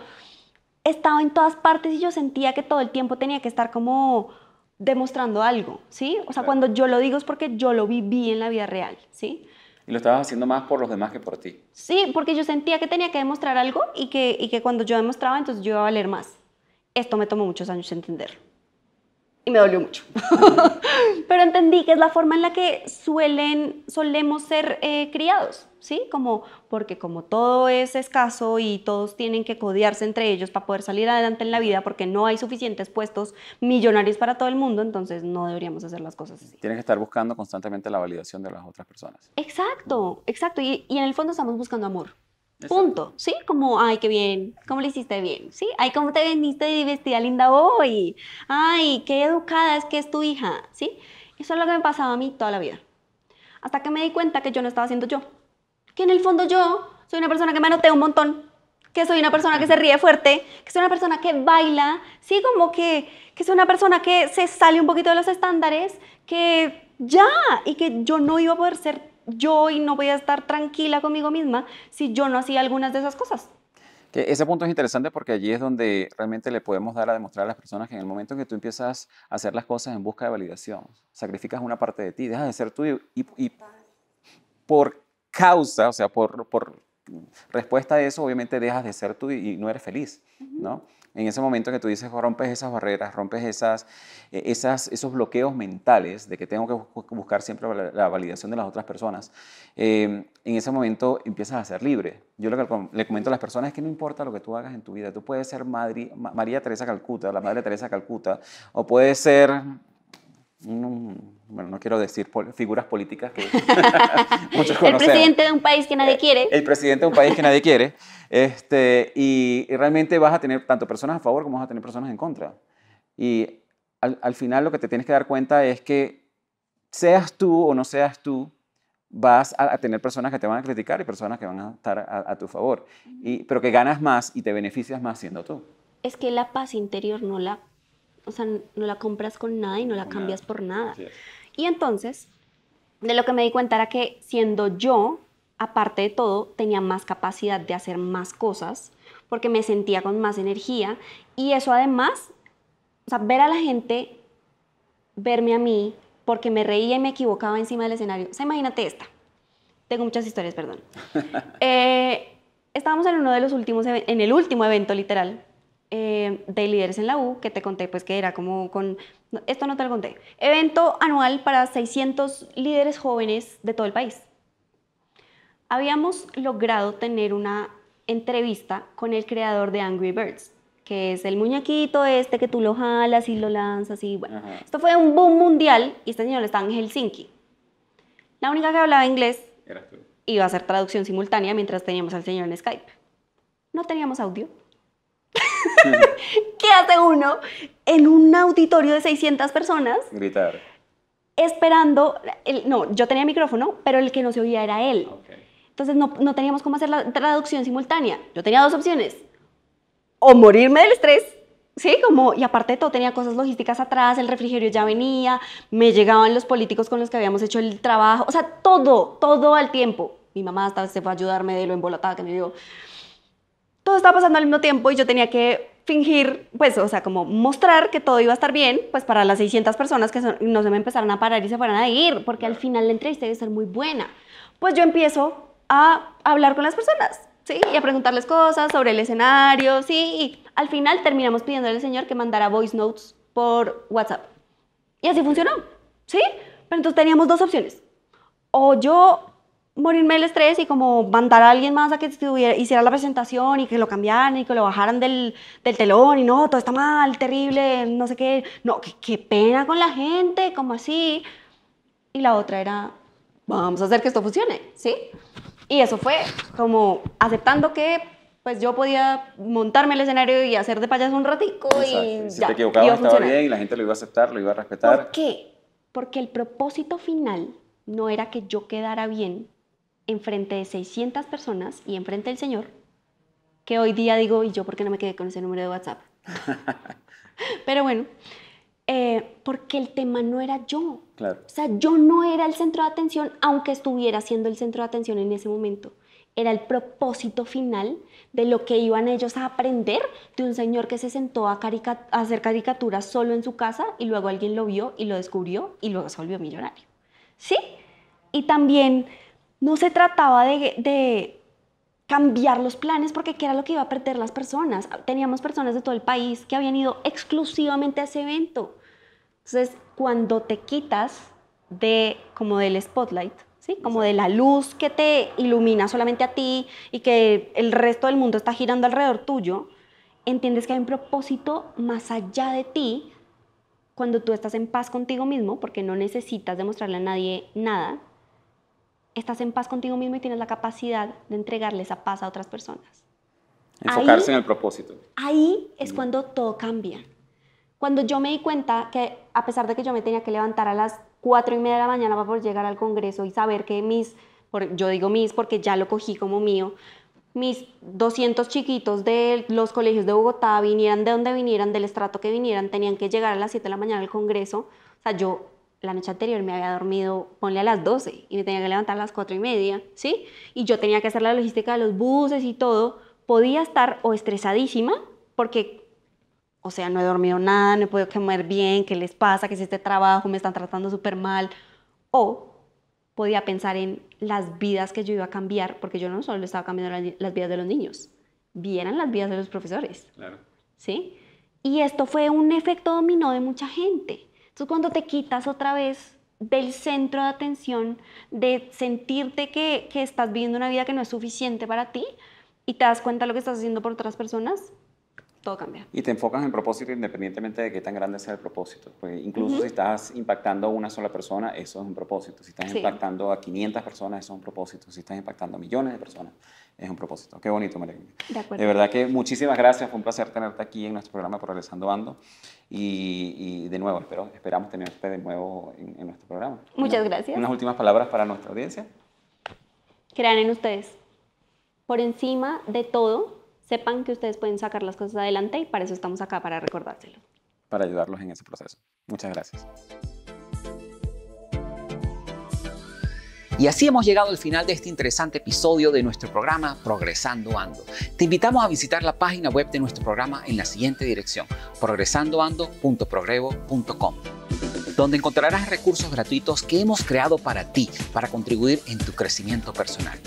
estaba en todas partes y yo sentía que todo el tiempo tenía que estar como demostrando algo, ¿sí? O sea, cuando yo lo digo es porque yo lo viví en la vida real, ¿sí? Y lo estabas haciendo más por los demás que por ti. Sí, porque yo sentía que tenía que demostrar algo y que, y que cuando yo demostraba, entonces yo iba a valer más. Esto me tomó muchos años entenderlo y me dolió mucho. [laughs] Pero entendí que es la forma en la que suelen, solemos ser eh, criados, ¿sí? Como, porque como todo es escaso y todos tienen que codearse entre ellos para poder salir adelante en la vida, porque no hay suficientes puestos millonarios para todo el mundo, entonces no deberíamos hacer las cosas así. Tienes que estar buscando constantemente la validación de las otras personas. Exacto, exacto. Y, y en el fondo estamos buscando amor. Punto, ¿sí? Como, ay, qué bien, cómo lo hiciste bien, ¿sí? Ay, cómo te viniste de vestida linda hoy, ay, qué educada es que es tu hija, ¿sí? Eso es lo que me pasaba a mí toda la vida. Hasta que me di cuenta que yo no estaba siendo yo. Que en el fondo yo soy una persona que me manotea un montón, que soy una persona que se ríe fuerte, que soy una persona que baila, ¿sí? Como que, que soy una persona que se sale un poquito de los estándares, que ya, y que yo no iba a poder ser yo hoy no voy a estar tranquila conmigo misma si yo no hacía algunas de esas cosas. Que ese punto es interesante porque allí es donde realmente le podemos dar a demostrar a las personas que en el momento en que tú empiezas a hacer las cosas en busca de validación, sacrificas una parte de ti, dejas de ser tú y, por causa, o sea, por, respuesta a eso, obviamente dejas de ser tú y, no eres feliz, ¿no? en ese momento que tú dices, rompes esas barreras, rompes esas, eh, esos bloqueos mentales de que tengo que buscar siempre la validación de las otras personas, em, en ese momento empiezas a ser libre. Yo lo que le comento a las personas es que no importa lo que tú hagas en tu vida, tú puedes ser María Teresa Calcuta, la Madre Teresa Calcuta, o puedes ser mm, bueno, no quiero decir figuras políticas que [laughs] muchos conocen. El presidente de un país que nadie eh, quiere. El presidente de un país que nadie quiere. Este, y, realmente vas a tener tanto personas a favor como vas a tener personas en contra. Y al, final lo que te tienes que dar cuenta es que seas tú o no seas tú, vas a, tener personas que te van a criticar y personas que van a estar a, tu favor, y, pero que ganas más y te beneficias más siendo tú. Es que la paz interior no la, sea, no la compras con nada y no la cambias por nada. Y entonces, de lo que me di cuenta era que siendo yo, aparte de todo, tenía más capacidad de hacer más cosas porque me sentía con más energía y eso además, o sea, ver a la gente, verme a mí, porque me reía y me equivocaba encima del escenario. O sea, imagínate esta. Tengo muchas historias, perdón. [laughs] Eh, estábamos en uno de los últimos, en el último evento literal eh, de líderes en la U, que te conté, pues que era como con, esto no te lo conté, evento anual para 600 líderes jóvenes de todo el país habíamos logrado tener una entrevista con el creador de Angry Birds, que es el muñequito este que tú lo jalas y lo lanzas y bueno. Esto fue un boom mundial y este señor estaba en Helsinki. La única que hablaba inglés iba a hacer traducción simultánea mientras teníamos al señor en Skype. No teníamos audio. [laughs] ¿Qué hace uno en un auditorio de 600 personas? Gritar. Esperando, no, yo tenía micrófono, pero el que no se oía era él. Okay. Entonces no, teníamos cómo hacer la traducción simultánea. Yo tenía dos opciones. O morirme del estrés Sí, como, y aparte de todo, tenía cosas logísticas atrás, el refrigerio ya venía, me llegaban los políticos con los que habíamos hecho el trabajo, o sea, todo, todo al tiempo. Mi mamá hasta se fue a ayudarme de lo embolatada que me dio. Todo estaba pasando al mismo tiempo y yo tenía que fingir, pues, o sea, como mostrar que todo iba a estar bien, pues para las 600 personas que no se me empezaron a parar y se fueran a ir, porque al final la entrevista debe ser muy buena. Pues yo empiezo a hablar con las personas, ¿sí? Y a preguntarles cosas sobre el escenario, ¿sí? Y al final terminamos pidiéndole al señor que mandara voice notes por WhatsApp. Y así funcionó, ¿sí? Pero entonces teníamos dos opciones. O yo morirme del estrés y como mandar a alguien más a que estuviera, hiciera la presentación y que lo cambiaran y que lo bajaran del, del telón y no, todo está mal, terrible, no sé qué, no, qué, pena con la gente, como así. Y la otra era, vamos a hacer que esto funcione, ¿sí? Y eso fue como aceptando que pues yo podía montarme el escenario y hacer de payaso un ratico y si ya. te equivocabas estaba bien y la gente lo iba a aceptar, lo iba a respetar. ¿Por qué? Porque el propósito final no era que yo quedara bien enfrente de 600 personas y enfrente del Señor, que hoy día digo, ¿y yo por qué no me quedé con ese número de WhatsApp? [laughs] Pero bueno, eh, porque el tema no era yo. O sea, yo no era el centro de atención, aunque estuviera siendo el centro de atención en ese momento. Era el propósito final de lo que iban ellos a aprender de un señor que se sentó a, hacer caricaturas solo en su casa y luego alguien lo vio y lo descubrió y luego se volvió millonario. ¿Sí? Y también no se trataba de, cambiar los planes porque era lo que iba a perder las personas. Teníamos personas de todo el país que habían ido exclusivamente a ese evento. Entonces, cuando te quitas de como del spotlight, ¿sí? Como de la luz que te ilumina solamente a ti y que el resto del mundo está girando alrededor tuyo, entiendes que hay un propósito más allá de ti cuando tú estás en paz contigo mismo, porque no necesitas demostrarle a nadie nada. Estás en paz contigo mismo y tienes la capacidad de entregarle esa paz a otras personas. Enfocarse en el propósito. Ahí es cuando todo cambia. Cuando yo me di cuenta que a pesar de que yo me tenía que levantar a las 4 y media de la mañana para poder llegar al Congreso y saber que mis, yo digo mis porque ya lo cogí como mío, mis 200 chiquitos de los colegios de Bogotá vinieran de donde vinieran, del estrato que vinieran, tenían que llegar a las 7 de la mañana al Congreso. O sea, yo la noche anterior me había dormido, ponle a las 12 y me tenía que levantar a las 4 y media, ¿sí? Y yo tenía que hacer la logística de los buses y todo. Podía estar o estresadísima porque o sea, no he dormido nada, no he podido comer bien, qué les pasa, qué es este trabajo, me están tratando súper mal. O podía pensar en las vidas que yo iba a cambiar, porque yo no solo estaba cambiando las vidas de los niños, vieran las vidas de los profesores. Claro. ¿Sí? Y esto fue un efecto dominó de mucha gente. Entonces, cuando te quitas otra vez del centro de atención, de sentirte que, que estás viviendo una vida que no es suficiente para ti y te das cuenta de lo que estás haciendo por otras personas, todo cambia. Y te enfocas en propósito independientemente de qué tan grande sea el propósito. Porque incluso si estás impactando a una sola persona, eso es un propósito. Si estás impactando a 500 personas, eso es un propósito. Si estás impactando a millones de personas, es un propósito. Qué bonito, María. De De verdad que muchísimas gracias. Fue un placer tenerte aquí en nuestro programa por Realizando Bando. Y, de nuevo, espero, esperamos tenerte de nuevo en, nuestro programa. Muchas gracias. Unas últimas palabras para nuestra audiencia. Crean en ustedes. Por encima de todo, sepan que ustedes pueden sacar las cosas adelante y para eso estamos acá, para recordárselo. Para ayudarlos en ese proceso. Muchas gracias. Y así hemos llegado al final de este interesante episodio de nuestro programa Progresando Ando. Te invitamos a visitar la página web de nuestro programa en la siguiente dirección, progresandoando.progrevo.com donde encontrarás recursos gratuitos que hemos creado para ti, para contribuir en tu crecimiento personal.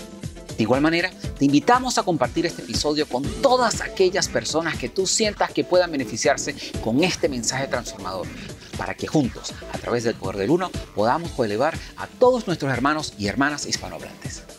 De igual manera, te invitamos a compartir este episodio con todas aquellas personas que tú sientas que puedan beneficiarse con este mensaje transformador, para que juntos, a través del poder del uno, podamos elevar a todos nuestros hermanos y hermanas hispanohablantes.